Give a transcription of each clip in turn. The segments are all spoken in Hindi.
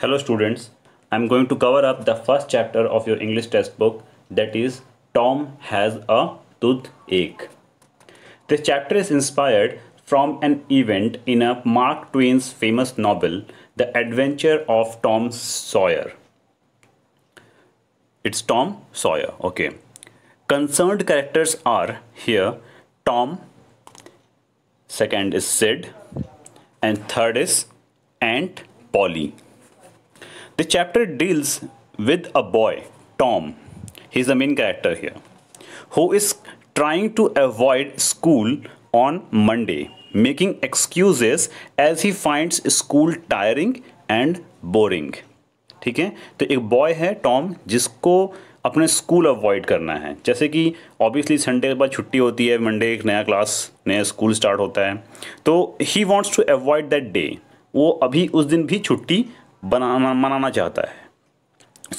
Hello students, I am going to cover up the first chapter of your English textbook that is Tom has a toothache. This chapter is inspired from an event in a Mark Twain's famous novel The Adventure of Tom Sawyer. It's Tom Sawyer, okay. Concerned characters are here Tom, second is Sid and third is Aunt Polly. The chapter deals with a boy, Tom. He's the main character here, who is trying to avoid school on Monday, making excuses as he finds school tiring and boring. ठीक है तो एक बॉय है टॉम जिसको अपने स्कूल अवॉइड करना है जैसे कि ऑब्वियसली संडे के बाद छुट्टी होती है मंडे एक नया क्लास नया स्कूल स्टार्ट होता है तो he wants to avoid that day वो अभी उस दिन भी छुट्टी बनाना मनाना चाहता है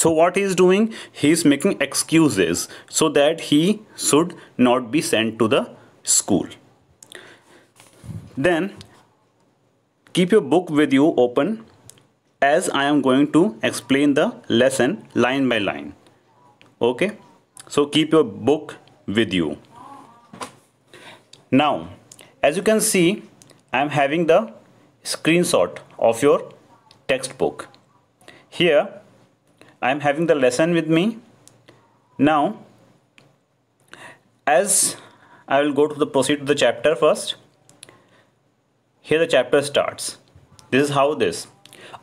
so what he is doing he is making excuses so that he should not be sent to the school then keep your book with you open as i am going to explain the lesson line by line okay so keep your book with you now as you can see i am having the screenshot of your textbook. Here I am having the lesson with me. Now as I will go to the proceed to the chapter first. Here the chapter starts. This is how this.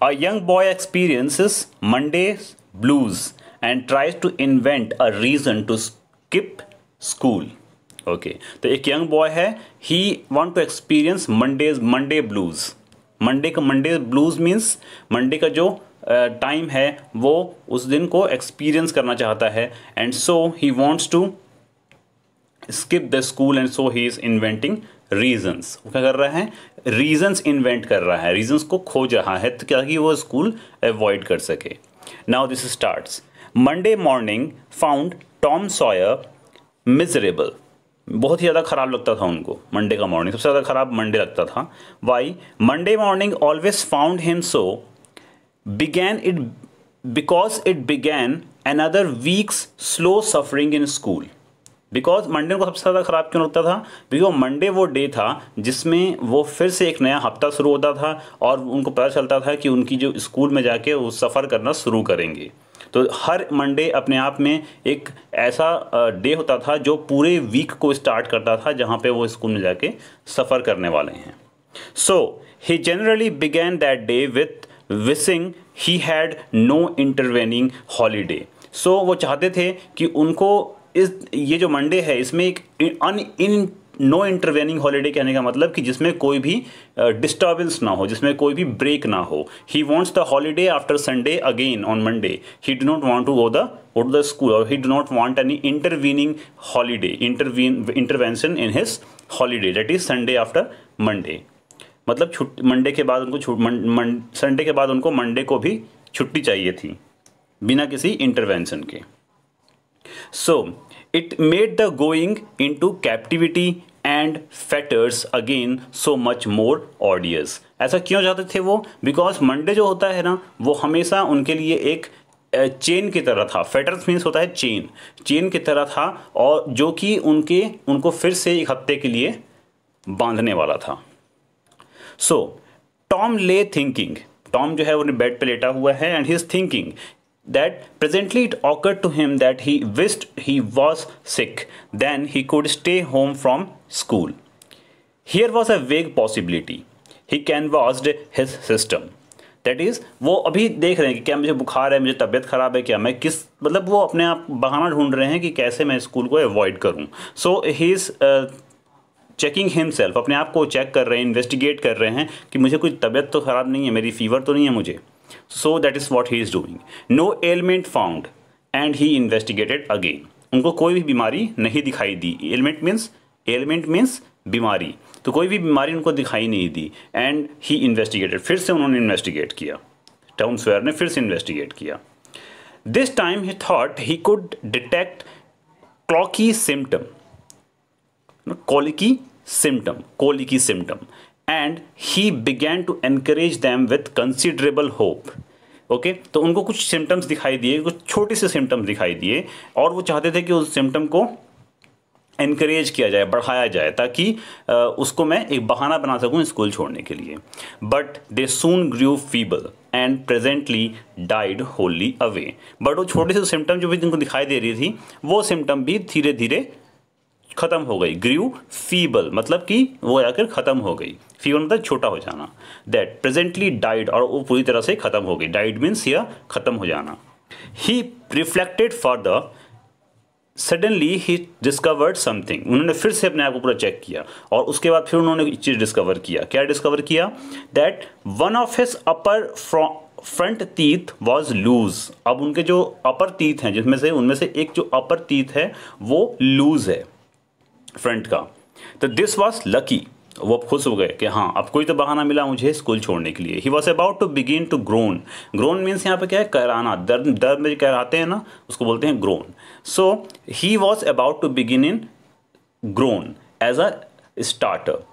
A young boy experiences Monday's blues and tries to invent a reason to skip school. okay. So a young boy है He want to experience Monday's Monday blues. Monday का मंडे ब्लूज मीन्स मंडे का जो टाइम है वो उस दिन को एक्सपीरियंस करना चाहता है and so he wants to skip the school and so he is inventing reasons वो क्या कर रहा है रीजंस इन्वेंट कर रहा है रीजंस को खोज रहा है तो क्या ताकि वो स्कूल अवॉइड कर सके now this start Monday morning found Tom Sawyer miserable बहुत ही ज़्यादा ख़राब लगता था उनको मंडे का मॉर्निंग सबसे ज़्यादा ख़राब मंडे लगता था why Monday morning always found him so began it because it began an other weeks slow suffering in school because Monday को सबसे ज़्यादा ख़राब क्यों लगता था बिकॉज मंडे वो डे था जिसमें वो फिर से एक नया हफ्ता शुरू होता था और उनको पता चलता था कि उनकी जो स्कूल में जाके वो सफ़र करना शुरू करेंगे तो हर मंडे अपने आप में एक ऐसा डे होता था जो पूरे वीक को स्टार्ट करता था जहाँ पे वो स्कूल में जाके सफ़र करने वाले हैं so he generally began that day with wishing he had no intervening holiday so वो चाहते थे कि उनको इस ये जो मंडे है इसमें एक अन इन नो इंटरवेनिंग हॉलीडे कहने का मतलब कि जिसमें कोई भी डिस्टर्बेंस uh, ना हो जिसमें कोई भी ब्रेक ना हो he wants the holiday after Sunday again on Monday he do not want to go the go to the school और he do not want any intervening holiday intervene intervention in his holiday that is Sunday after Monday मतलब छुट्टी मंडे के बाद उनको संडे के बाद उनको मंडे को भी छुट्टी चाहिए थी बिना किसी इंटरवेंशन के so so, made the going into captivity and fetters again so much more odious ऐसा क्यों जाते थे वो बिकॉज मंडे जो होता है ना वो हमेशा उनके लिए एक चेन की तरह था फेटर्स मीन्स होता है चेन चेन की तरह था और जो कि उनके उनको फिर से एक हफ्ते के लिए बांधने वाला था so Tom lay thinking Tom जो है वो बेड पे लेटा हुआ है and he is thinking that presently it occurred to him that he wished he was sick, then he could stay home from school. Here was a vague possibility. He canvassed his system. That is वो अभी देख रहे हैं कि क्या मुझे बुखार है मुझे तबीयत ख़राब है क्या मैं किस मतलब वो अपने आप बहाना ढूंढ रहे हैं कि कैसे मैं स्कूल को अवॉइड करूं so he is checking himself अपने आप को चेक कर रहे हैं इन्वेस्टिगेट कर रहे हैं कि मुझे कोई तबीयत तो ख़राब नहीं है मेरी फीवर तो नहीं है मुझे so that is what he is doing no element found and he investigated again उनको कोई भी बीमारी नहीं दिखाई दी एलिमेंट मीन्स एलिमेंट मीन्स बीमारी तो कोई भी बीमारी उनको दिखाई नहीं दी एंड ही इन्वेस्टिगेटेड फिर से उन्होंने इन्वेस्टिगेट किया टाउन स्वेयर ने फिर से इन्वेस्टिगेट किया this time he thought he could detect colicky symptom colicky symptom colicky symptom and he began to encourage them with considerable hope okay okay? तो उनको कुछ सिम्टम्स दिखाई दिए कुछ छोटे से सिम्टम्स दिखाई दिए और वो चाहते थे कि उस सिम्टम को इनक्रेज किया जाए बढ़ाया जाए ताकि उसको मैं एक बहाना बना सकूं स्कूल छोड़ने के लिए but they soon grew feeble and presently died wholly away but वो छोटे से सिम्टम जो भी जिनको दिखाई दे रही थी वो सिम्टम भी धीरे धीरे ख़त्म हो गई ग्रीव फीबल मतलब कि वो जाकर ख़त्म हो गई फीवर मतलब छोटा हो जाना दैट प्रेजेंटली डाइड और वो पूरी तरह से ख़त्म हो गई डाइड मीन्स यह ख़त्म हो जाना he reflected for the suddenly he discovered something उन्होंने फिर से अपने आप को पूरा चेक किया और उसके बाद फिर उन्होंने एक चीज़ डिस्कवर किया क्या डिस्कवर किया that one of his upper front teeth was loose अब उनके जो अपर तीथ हैं जिसमें से उनमें से एक जो अपर तीथ है वो लूज है फ्रंट का तो दिस वॉज लकी वो अब खुश हो गए कि हाँ अब कोई तो बहाना मिला मुझे स्कूल छोड़ने के लिए he was about to begin to groan groan means यहाँ पे क्या है कराना दर्द दर्द में कहराते हैं ना उसको बोलते हैं groan so he was about to begin in groan as a starter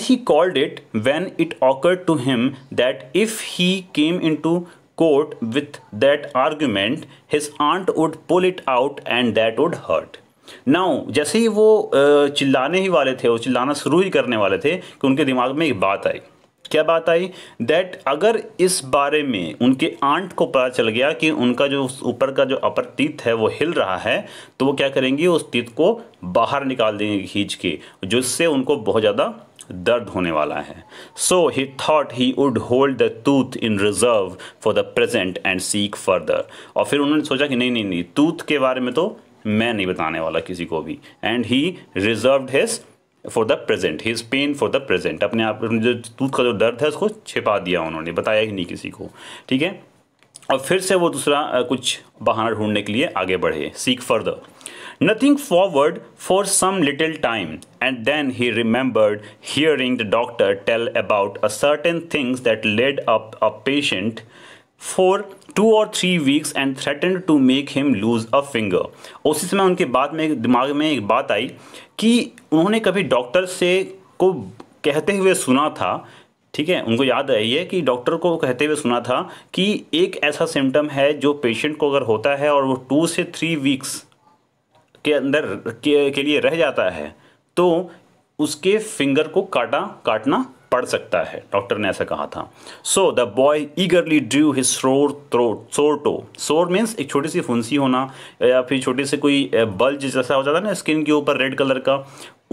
he called it when it occurred to him that if he came in to court with that argument his aunt would pull it out and that would hurt now जैसे ही वो चिल्लाने ही वाले थे वो चिल्लाना शुरू ही करने वाले थे कि उनके दिमाग में एक बात आई क्या बात आई दैट अगर इस बारे में उनके आंट को पता चल गया कि उनका जो ऊपर का जो अपर तीत है वो हिल रहा है तो वो क्या करेंगे उस तीत को बाहर निकाल देंगे खींच के जिससे उनको बहुत ज़्यादा दर्द होने वाला है so he thought he would hold the tooth in reserve for the present and seek further और फिर उन्होंने सोचा कि नहीं नहीं नहीं टूथ के बारे में तो मैं नहीं बताने वाला किसी को भी and he reserve his for the present his pain for the present अपने आप जो दूध का जो दर्द है उसको छिपा दिया उन्होंने बताया ही नहीं किसी को ठीक है और फिर से वो दूसरा कुछ बहाना ढूंढने के लिए आगे बढ़े seek further nothing forward for some little time and then he remembered hearing the doctor tell about a certain things that led up a patient for two और three weeks and threaten to make him lose a finger उसी समय उनके बाद में दिमाग में एक बात आई कि उन्होंने कभी डॉक्टर से को कहते हुए सुना था ठीक है उनको याद है ये कि डॉक्टर को कहते हुए सुना था कि एक ऐसा सिम्टम है जो पेशेंट को अगर होता है और वो टू से थ्री वीक्स के अंदर के, के लिए रह जाता है तो उसके फिंगर को काटा काटना पढ़ सकता है डॉक्टर ने ऐसा कहा था so the boy eagerly drew his sore throat toe sore means एक छोटी सी फुंसी होना या फिर छोटे से कोई बल्ज जैसा हो जाता है ना स्किन के ऊपर रेड कलर का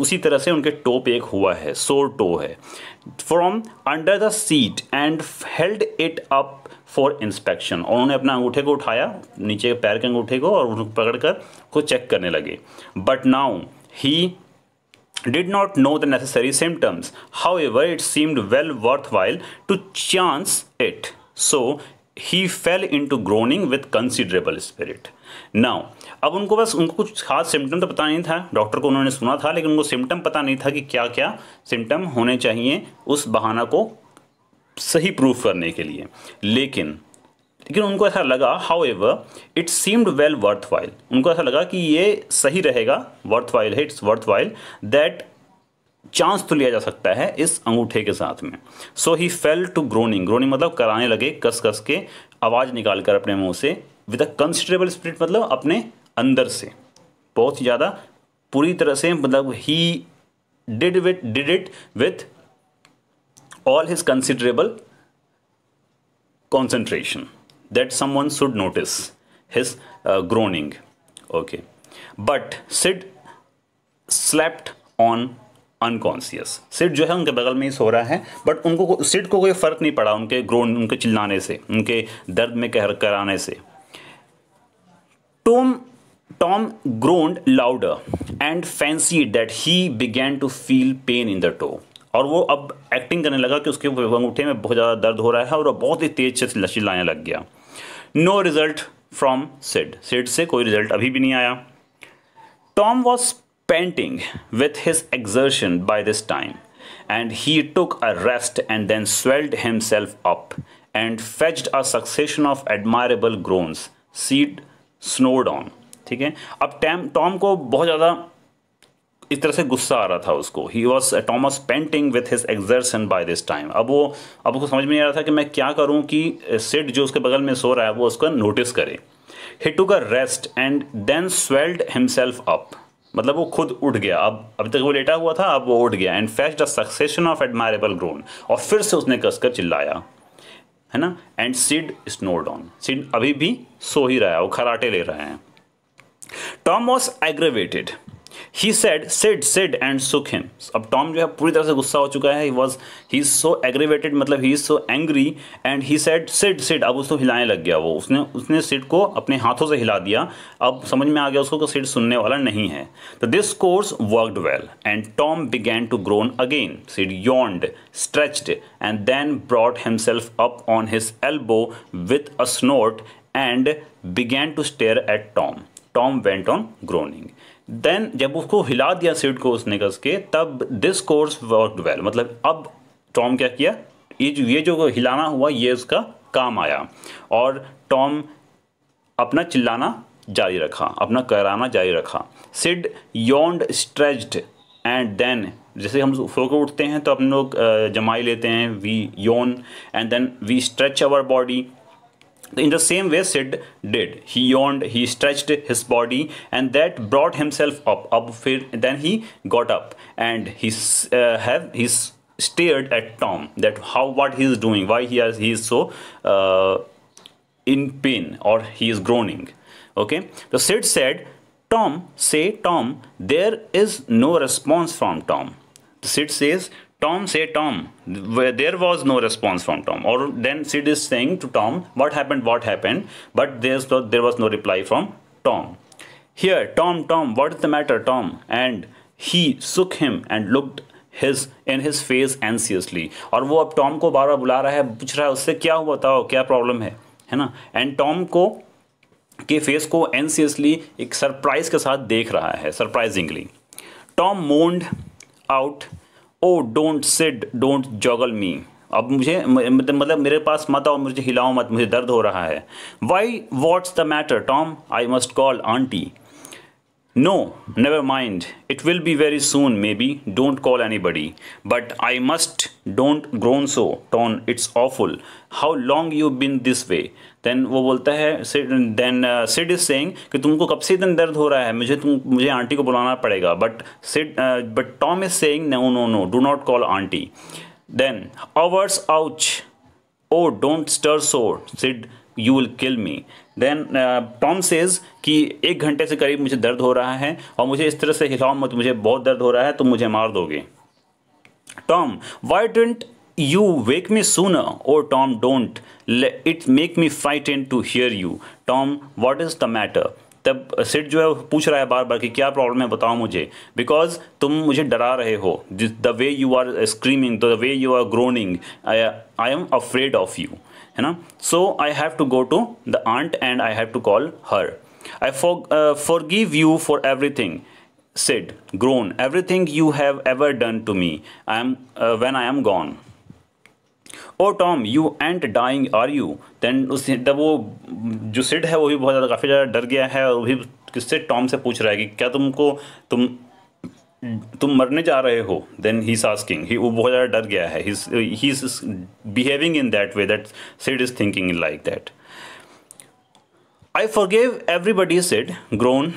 उसी तरह से उनके टोप एक हुआ है सोर टो है from under the sheet and held it up for inspection और उन्होंने अपना अंगूठे को उठाया नीचे पैर के अंगूठे को और उनको पकड़कर को चेक करने लगे but now he did not know the necessary symptoms. However, it seemed well worthwhile to chance it. So he fell into groaning with considerable spirit. Now, अब उनको बस उनको कुछ खास सिम्टम तो पता नहीं था डॉक्टर को उन्होंने सुना था लेकिन उनको सिम्टम पता नहीं था कि क्या क्या सिम्टम होने चाहिए उस बहाना को सही प्रूफ करने के लिए लेकिन लेकिन उनको ऐसा लगा however it seemed well worth while उनको ऐसा लगा कि ये सही रहेगा वर्थ वाइल है it's worth while that chance तो लिया जा सकता है इस अंगूठे के साथ में so he fell to groaning groaning मतलब कराने लगे कस कस के आवाज़ निकाल कर अपने मुंह से विद अ कंसिडरेबल स्प्रिट मतलब अपने अंदर से बहुत ही ज़्यादा पूरी तरह से मतलब he did wit did it with all his considerable concentration that someone should notice his uh, groaning. Okay. But Sid slept on unconscious Sid जो है उनके बगल में ही सो रहा है बट उनको सिड को कोई फ़र्क नहीं पड़ा उनके ग्रोन उनके चिल्लाने से उनके दर्द में कहर कराने से Tom Tom groaned louder and fancied that he began to feel pain in the toe और वो अब एक्टिंग करने लगा कि उसके अंगूठे में बहुत ज़्यादा दर्द हो रहा है और बहुत ही तेज से चिल्लाने लग गया no result from Sid Sid से कोई रिजल्ट अभी भी नहीं आया Tom was panting with his exertion by this time and he took a rest and then swelled himself up and fetched a succession of admirable groans Sid snored on ठीक है अब टैम टॉम को बहुत ज़्यादा इस तरह से गुस्सा आ रहा था उसको he was Tom's panting with his exertion by this time अब वो अब उसको समझ में नहीं आ रहा था कि मैं क्या करूँ कि सिड जो उसके बगल में सो रहा है वो उसका नोटिस करे he took a rest and then swelled himself up मतलब वो खुद उठ गया अब अभी तक वो लेटा हुआ था अब वो उठ गया and fetched a succession of admirable groan और फिर से उसने कसकर चिल्लाया है ना and Sid snored on Sid अभी भी सो ही रहा है वो खराटे ले रहे हैं Tom was aggravated he said Sid Sid and shook him अब टॉम जो है पूरी तरह से गुस्सा हो चुका है he was he is so aggravated मतलब he is so angry and he said Sid Sid अब उसको हिलाने लग गया वो उसने उसने सिड को अपने हाथों से हिला दिया अब समझ में आ गया उसको कि सिड सुनने वाला नहीं है तो this course worked well and Tom began to groan again Sid yawned stretched and then brought himself up on his elbow with a snort and began to stare at Tom Tom went on groaning then जब उसको हिला दिया सीट को उसने कस के तब दिस कोर्स वर्क वेल मतलब अब टॉम क्या किया ये जो ये जो हिलाना हुआ ये उसका काम आया और टॉम अपना चिल्लाना जारी रखा अपना कराना जारी रखा Sid yawned stretched and then जैसे हम फ्लो को उठते हैं तो अपने लोग जमाई लेते हैं we yawn and then we stretch our body In the same way Sid did. He yawned, he stretched his body and that brought himself up. up then he got up and he uh, have he stared at Tom that how what he is doing, why he is he is so uh, in pain or he is groaning. Okay, the Sid said, "Tom, say Tom, there is no response from Tom." The Sid says, Tom, say Tom. There was no response from Tom. Or then Sid is saying to Tom, what happened, what happened. But there's, there was no reply from Tom. Here, Tom, Tom, what is the matter, Tom? And he shook him and looked his in his face anxiously और वो अब टॉम को बार बार बुला रहा है पूछ रहा है उससे क्या हुआ बताओ क्या प्रॉब्लम है है ना एंड टॉम को के फेस को एनसीसली एक सरप्राइज के साथ देख रहा है surprisingly Tom moaned out oh don't Sid don't joggle me अब मुझे मतलब, मतलब मेरे पास मत आओ मुझे हिलाओ मत मुझे दर्द हो रहा है why what's the matter Tom I must call auntie No, never mind. It will be very soon, maybe. Don't call anybody. But I must. Don't groan so, Ton. It's awful. How long you been this way? Then वो बोलता है then uh, Sid is saying कि तुमको कब से इतना दर्द हो रहा है मुझे तुम मुझे आंटी को बुलाना पड़ेगा But Sid uh, but Tom is saying no no no do not call auntie. Then hours ouch. Oh don't stir so, Sid. You will kill me. Then Tom says कि एक घंटे से करीब मुझे दर्द हो रहा है और मुझे इस तरह से हिलाओ मत मुझे बहुत दर्द हो रहा है तुम मुझे मार दोगे Tom why didn't you wake me sooner oh Tom don't it make me fight and to hear you Tom what is the matter तब सिट uh, जो है पूछ रहा है बार बार कि क्या प्रॉब्लम है बताओ मुझे बिकॉज तुम मुझे डरा रहे हो the way you are screaming the way you are groaning I am afraid of you है ना so I have to go to the aunt and I have to call her I forgive you for everything Sid groan everything you have ever done to me I am when I am gone oh Tom you ain't dying are you then उस जब वो जो सिड है वो भी बहुत ज़्यादा काफ़ी ज़्यादा डर गया है और वो भी किससे टॉम से पूछ रहा है कि क्या तुमको तुम तुम मरने जा रहे हो देन ही इज आस्किंग वो बहुत ज़्यादा डर गया है he is behaving in that way that Sid is thinking in like that I forgave everybody Sid grown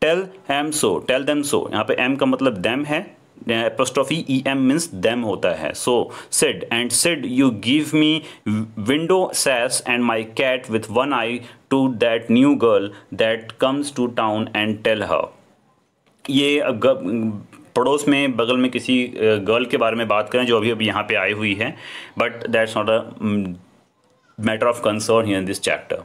tell am so tell them so यहाँ पे एम का मतलब देम है apostrophe E M means them होता है सो Sid and Sid you give me window cess and my cat with one I to that new girl that comes to town and tell her ये पड़ोस में बगल में किसी गर्ल के बारे में बात करें जो अभी अभी यहाँ पे आई हुई है but that's not a matter of concern in this chapter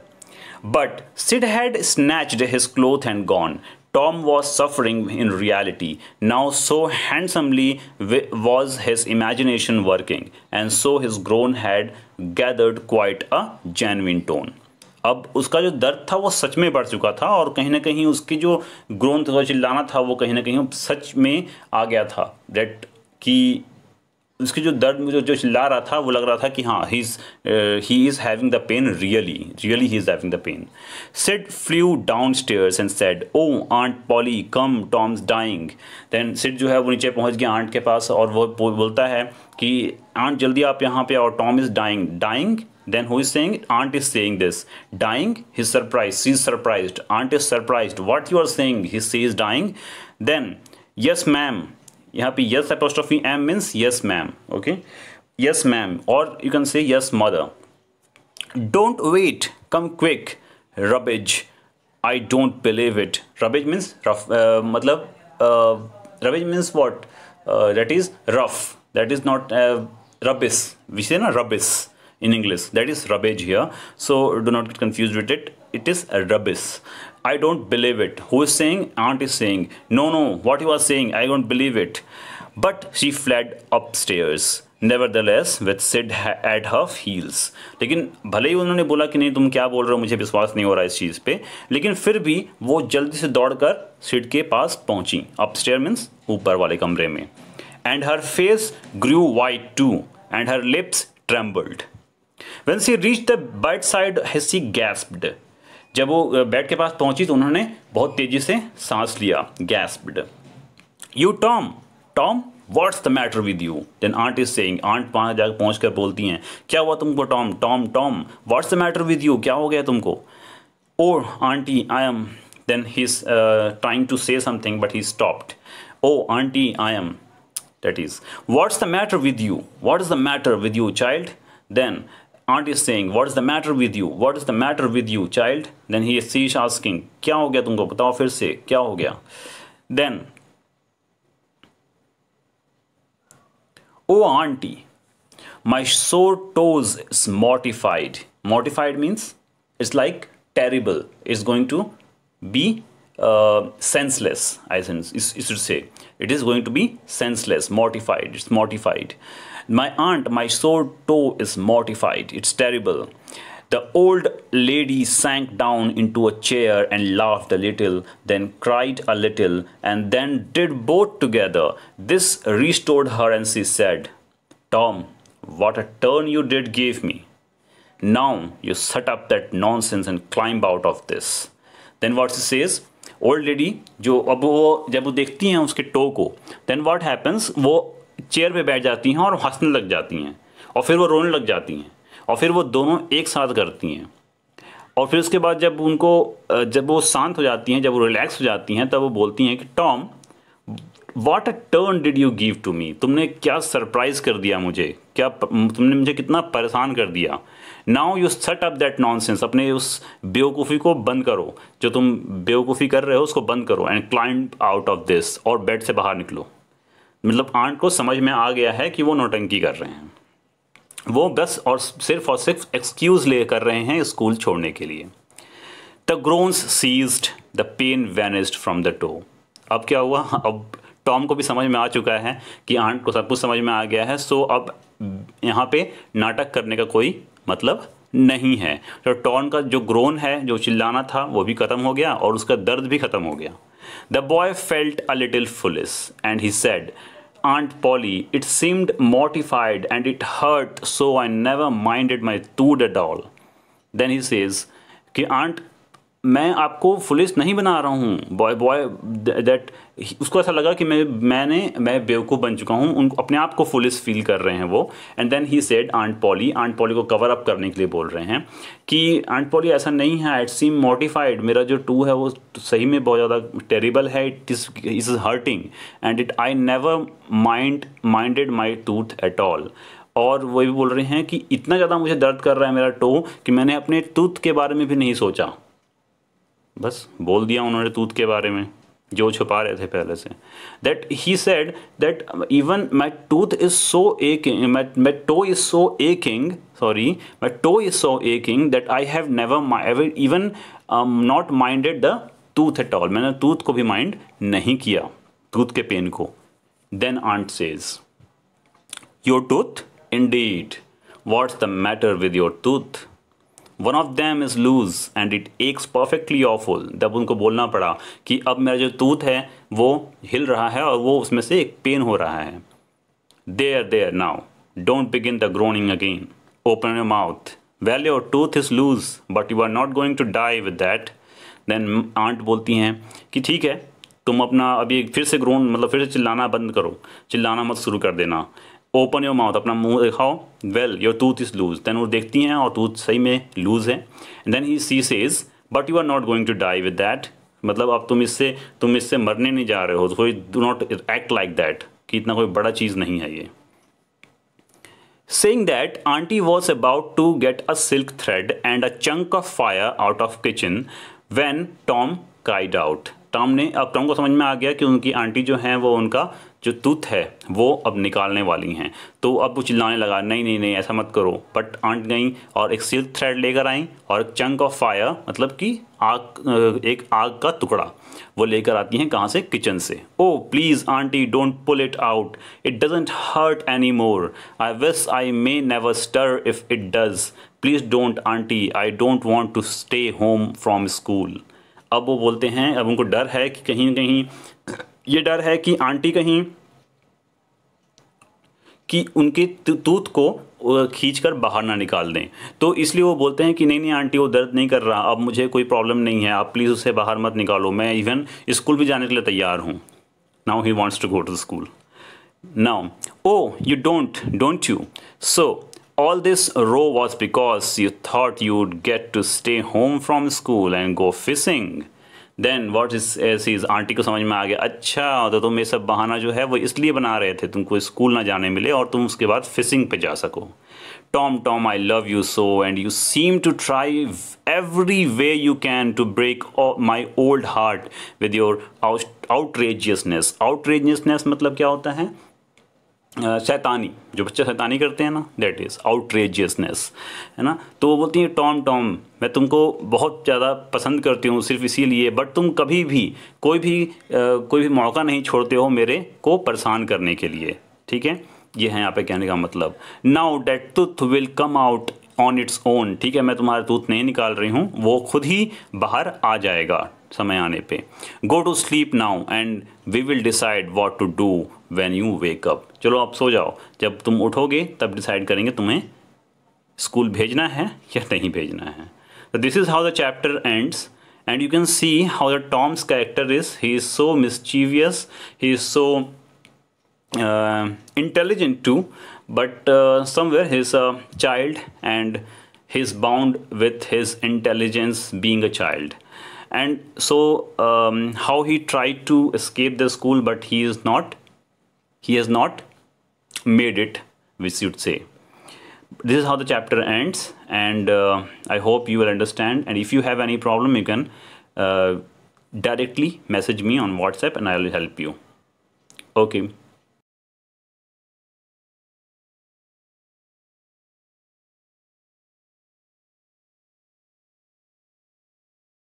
but Sid had snatched his cloth and gone Tom was suffering in reality now so handsomely was his imagination working and so his groan had gathered quite a genuine tone अब उसका जो दर्द था वो सच में बढ़ चुका था और कहीं ना कहीं उसकी जो ग्रोथ और चिल्लाना था वो कहीं ना कहीं सच में आ गया था डेट कि उसकी जो दर्द जो जो चिल्ला रहा था वो लग रहा था कि हाँ he is he is having the pain really really he is having the pain said flew downstairs and said oh Aunt Polly come Tom's dying then said जो है वो नीचे पहुंच गया आंट के पास और वो बोलता है कि आंट जल्दी आप यहाँ पे और Tom is dying dying Then who is saying it? Aunt is saying this. Dying, he's surprised. She's surprised. Aunt is surprised. What you are saying? He says dying. Then, yes ma'am. यहाँ पे yes apostrophe m means yes ma'am. Okay. Yes ma'am. Or you can say yes mother. Don't wait. Come quick. Rubbish. I don't believe it. Rubbish means rough. Uh, मतलब uh, rubbish means what? Uh, that is rough. That is not uh, rubbish. We say na rubbish in English. That is rubbish here. So do not get confused with it. It is rubbish. I don't believe it. Who is saying? Aunt is saying. No, no. What you are saying, I don't believe it. But she fled upstairs. Nevertheless, with Sid at her heels. लेकिन भले ही उन्होंने बोला कि नहीं तुम क्या बोल रहे हो मुझे विश्वास नहीं हो रहा इस चीज़ पे लेकिन फिर भी वो जल्दी से दौड़कर Sid के पास पहुंची Upstairs means ऊपर वाले कमरे में And her face grew white too, and her lips trembled. When she reach the bedside has she जब वो बेड के पास पहुंची तो उन्होंने बहुत तेजी से सांस लिया gasped you Tom Tom what's the matter with you then aunt is saying aunt वहां जाकर पहुंच कर बोलती हैं क्या हुआ तुमको Tom Tom Tom what's the matter with you क्या हो गया तुमको oh auntie I am then he is trying to say something but he stopped oh auntie I am that is what's the matter with you what is the matter with you child then aunt is saying what is the matter with you what is the matter with you child then he she is asking "Kya हो गया तुमको बताओ फिर से then oh auntie my sore toes is mortified mortified means it's like terrible it's going to be uh, senseless I sense. should say it is going to be senseless mortified it's mortified my aunt, my sore toe is mortified. It's terrible. The old lady sank down into a chair and laughed a little, then cried a little, and then did both together. This restored her, and she said, Tom, what a turn you did give me. Now you shut up that nonsense and climb out of this. Then what she says, old lady, जो अब वो जब वो देखती हैं उसके टो को देन व्हाट हैपन्स वो चेयर पे बैठ जाती हैं और हंसने लग जाती हैं और फिर वो रोने लग जाती हैं और फिर वो दोनों एक साथ करती हैं और फिर उसके बाद जब उनको जब वो शांत हो जाती हैं जब वो रिलैक्स हो जाती हैं तब वो बोलती हैं कि Tom what a turn did you give to me तुमने क्या सरप्राइज़ कर दिया मुझे क्या तुमने मुझे कितना परेशान कर दिया now you set up that sense अपने उस बेवकूफ़ी को बंद करो जो तुम बेवकूफ़ी कर रहे हो उसको बंद करो and climb out of this और बेड से बाहर निकलो मतलब आंट को समझ में आ गया है कि वो नोटंकी कर रहे हैं वो बस और सिर्फ और सिर्फ एक्सक्यूज़ ले कर रहे हैं स्कूल छोड़ने के लिए the groans ceased the pain vanished from the toe अब क्या हुआ अब टॉम को भी समझ में आ चुका है कि आंट को सब कुछ समझ में आ गया है सो अब यहाँ पे नाटक करने का कोई मतलब नहीं है तो टॉन का जो ग्रोन है जो चिल्लाना था वो भी ख़त्म हो गया और उसका दर्द भी ख़त्म हो गया the boy felt a little foolish and he said Aunt Polly. It seemed mortified and it hurt so I never minded my tood at all. Then he says, कि Aunt." मैं आपको फुलिस नहीं बना रहा हूँ बॉय बॉय दैट उसको ऐसा लगा कि मैं मैंने मैं बेवकूफ़ बन चुका हूँ उनको अपने आप को फुलिस फील कर रहे हैं वो and then he said Aunt Polly Aunt Polly को कवर अप करने के लिए बोल रहे हैं कि आंट पॉली ऐसा नहीं है इट सीम मोटिफाइड मेरा जो टू है वो सही में बहुत ज़्यादा टेरिबल है it is is hurting and it I never mind minded my tooth at all और वो भी बोल रहे हैं कि इतना ज़्यादा मुझे दर्द कर रहा है मेरा टो कि मैंने अपने टूथ के बारे में भी नहीं सोचा बस बोल दिया उन्होंने तूत के बारे में जो छुपा रहे थे पहले से that he said that even my tooth is so aching my toe is so aching sorry my toe is so aching that I have never even not minded the tooth at all मैंने टूथ को भी माइंड नहीं किया टूथ के पेन को then aunt says your tooth indeed what's the matter with your tooth one of them is loose and it aches perfectly awful जब उनको बोलना पड़ा कि अब मेरा जो तूत है वो हिल रहा है और वो उसमें से एक पेन हो रहा है there there now don't begin the groaning again open your mouth well your tooth is loose but you are not going to die with that then aunt बोलती हैं कि ठीक है तुम अपना अभी फिर से ग्रोन मतलब फिर से चिल्लाना बंद करो चिल्लाना मत शुरू कर देना ओपन योर माउथ अपना मुंह दिखाओ well your tooth is loose then वो देखती हैं और टूथ सही में लूज़ है then he she says but you are not going to die with that मतलब अब तुम इससे तुम इससे मरने नहीं जा रहे हो कोई do not act like that कि इतना कोई बड़ा चीज़ नहीं है ये saying that aunty was about to get a silk thread and a chunk of fire out of kitchen when Tom cried out Tom ने अब टॉम को समझ में आ गया कि उनकी आंटी जो हैं वो उनका जो तूत है वो अब निकालने वाली हैं तो अब वो चिल्लाने लगा नहीं नहीं नहीं ऐसा मत करो बट आंट गई और एक सिल्क थ्रेड लेकर आई और एक चंक ऑफ फायर मतलब कि आग एक आग का टुकड़ा वो लेकर आती हैं कहाँ से किचन से oh please aunty don't pull it out it doesn't hurt any more I wish I may never stir if it does please don't aunty I don't want to stay home from school अब वो बोलते हैं अब उनको डर है कि कहीं ना कहीं ये डर है कि आंटी कहीं कि उनके तूत को खींच कर बाहर ना निकाल दें तो इसलिए वो बोलते हैं कि नहीं नहीं आंटी वो दर्द नहीं कर रहा अब मुझे कोई प्रॉब्लम नहीं है आप प्लीज़ उसे बाहर मत निकालो मैं इवन स्कूल भी जाने के लिए तैयार हूँ now he wants to go to school now oh you don't don't you so all this row was because you thought you'd get to stay home from school and go fishing then what is चीज़ आंटी को समझ में आ गया अच्छा तो तुम ये सब बहाना जो है वो इसलिए बना रहे थे तुमको स्कूल ना जाने मिले और तुम उसके बाद फिशिंग पे जा सको Tom Tom I love you so and you seem to try every way you can to break my old heart with your outrageousness outrageousness मतलब क्या होता है शैतानी जो बच्चे शैतानी करते हैं ना देट इज़ आउटरेजियसनेस है ना तो वो बोलती हैं टॉम टॉम मैं तुमको बहुत ज़्यादा पसंद करती हूँ सिर्फ इसीलिए बट तुम कभी भी कोई भी आ, कोई भी मौका नहीं छोड़ते हो मेरे को परेशान करने के लिए ठीक है ये है यहाँ पे कहने का मतलब now that tooth will come out on its own ठीक है मैं तुम्हारा दूध नहीं निकाल रही हूँ वो खुद ही बाहर आ जाएगा समय आने पे go to sleep now and we will decide what to do when you wake up चलो आप सो जाओ जब तुम उठोगे तब डिसाइड करेंगे तुम्हें स्कूल भेजना है या नहीं भेजना है तो this is how the chapter ends and you can see how the Tom's character is he is so mischievous he is so intelligent too but uh, somewhere he's a child and he's bound with his intelligence being a child and so um, how he tried to escape the school but he is not he has not made it which you'd say this is how the chapter ends and uh, i hope you will understand and if you have any problem you can uh, directly message me on whatsapp and i will help you okay